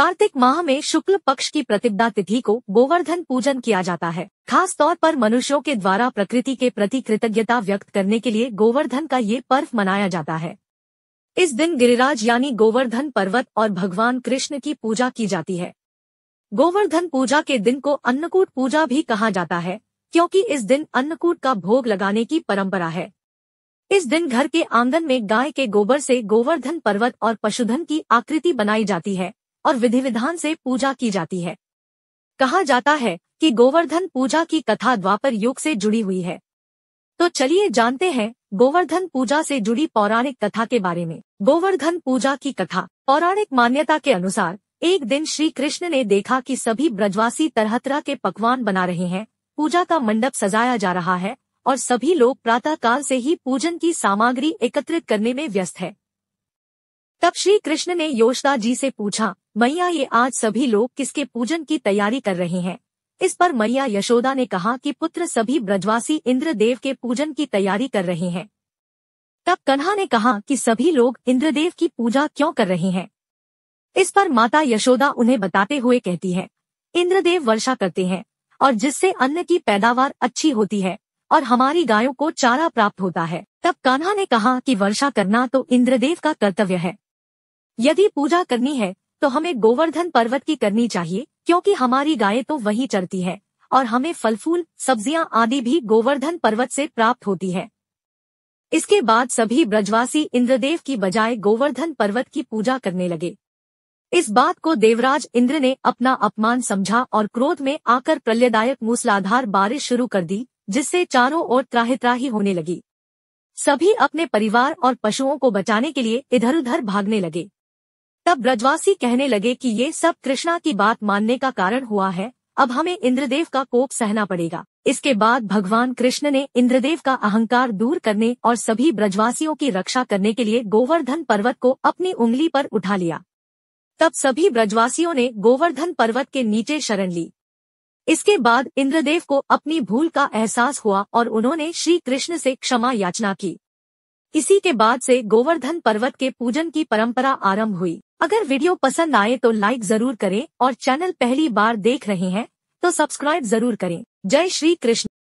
कार्तिक माह में शुक्ल पक्ष की प्रतिपदा तिथि को गोवर्धन पूजन किया जाता है खास तौर पर मनुष्यों के द्वारा प्रकृति के प्रति कृतज्ञता व्यक्त करने के लिए गोवर्धन का ये पर्व मनाया जाता है इस दिन गिरिराज यानी गोवर्धन पर्वत और भगवान कृष्ण की पूजा की जाती है गोवर्धन पूजा के दिन को अन्नकूट पूजा भी कहा जाता है क्योंकि इस दिन अन्नकूट का भोग लगाने की परंपरा है इस दिन घर के आंगन में गाय के गोबर से गोवर्धन पर्वत और पशुधन की आकृति बनाई जाती है और विधि विधान से पूजा की जाती है कहा जाता है कि गोवर्धन पूजा की कथा द्वापर युग से जुड़ी हुई है तो चलिए जानते हैं गोवर्धन पूजा से जुड़ी पौराणिक कथा के बारे में गोवर्धन पूजा की कथा पौराणिक मान्यता के अनुसार एक दिन श्री कृष्ण ने देखा कि सभी ब्रजवासी तरह तरह के पकवान बना रहे हैं पूजा का मंडप सजाया जा रहा है और सभी लोग प्रातः काल से ही पूजन की सामग्री एकत्रित करने में व्यस्त है तब श्री कृष्ण ने योशदा जी से पूछा मैया ये आज सभी लोग किसके पूजन की तैयारी कर रहे हैं इस पर मैया यशोदा ने कहा कि पुत्र सभी ब्रजवासी इंद्रदेव के पूजन की तैयारी कर रहे हैं तब कन्हा ने कहा कि सभी लोग इंद्रदेव की पूजा क्यों कर रहे हैं इस पर माता यशोदा उन्हें बताते हुए कहती है इंद्रदेव वर्षा करते हैं और जिससे अन्न की पैदावार अच्छी होती है और हमारी गायों को चारा प्राप्त होता है तब कान्हा ने कहा कि वर्षा करना तो इंद्रदेव का कर्तव्य है यदि पूजा करनी है तो हमें गोवर्धन पर्वत की करनी चाहिए क्योंकि हमारी गायें तो वहीं चरती है और हमें फल फूल सब्जियां आदि भी गोवर्धन पर्वत से प्राप्त होती है इसके बाद सभी ब्रजवासी इंद्रदेव की बजाय गोवर्धन पर्वत की पूजा करने लगे इस बात को देवराज इंद्र ने अपना अपमान समझा और क्रोध में आकर प्रलयदायक मूसलाधार बारिश शुरू कर दी जिससे चारों ओर त्राही त्राही होने लगी सभी अपने परिवार और पशुओं को बचाने के लिए इधर उधर भागने लगे तब ब्रजवासी कहने लगे कि ये सब कृष्णा की बात मानने का कारण हुआ है अब हमें इंद्रदेव का कोप सहना पड़ेगा इसके बाद भगवान कृष्ण ने इंद्रदेव का अहंकार दूर करने और सभी ब्रजवासियों की रक्षा करने के लिए गोवर्धन पर्वत को अपनी उंगली पर उठा लिया तब सभी ब्रजवासियों ने गोवर्धन पर्वत के नीचे शरण ली इसके बाद इंद्रदेव को अपनी भूल का एहसास हुआ और उन्होंने श्री कृष्ण से क्षमा याचना की इसी के बाद से गोवर्धन पर्वत के पूजन की परंपरा आरंभ हुई अगर वीडियो पसंद आए तो लाइक जरूर करें और चैनल पहली बार देख रहे हैं तो सब्सक्राइब जरूर करें जय श्री कृष्ण